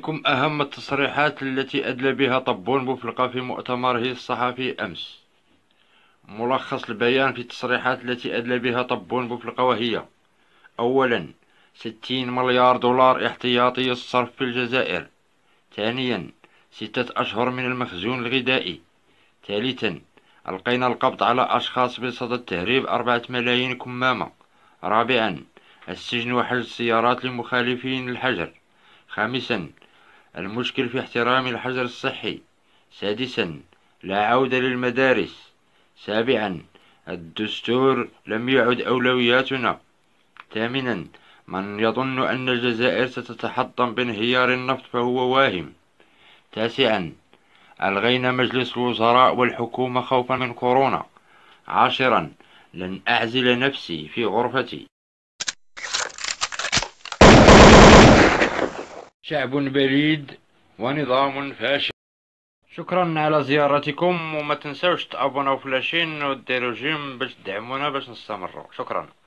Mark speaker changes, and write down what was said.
Speaker 1: إليكم أهم التصريحات التي أدلى بها طبون بوفلقة في مؤتمره الصحفي أمس ملخص البيان في التصريحات التي أدلى بها طبون بوفلقة وهي أولا 60 مليار دولار احتياطي الصرف في الجزائر ثانيا ستة أشهر من المخزون الغذائي ثالثا ألقينا القبض على أشخاص بصدد تهريب أربعة ملايين كمامة رابعا السجن وحجز السيارات لمخالفين الحجر خامسا المشكل في احترام الحجر الصحي سادسا لا عودة للمدارس سابعا الدستور لم يعد أولوياتنا ثامنا من يظن أن الجزائر ستتحطم بانهيار النفط فهو واهم تاسعا ألغينا مجلس الوزراء والحكومة خوفا من كورونا عاشرا لن أعزل نفسي في غرفتي شعب بريد ونظام فاشل شكرا على زيارتكم وما تنسوش تابوناو فلاشين وديرو جيم باش تدعمونا باش نستمروا شكرا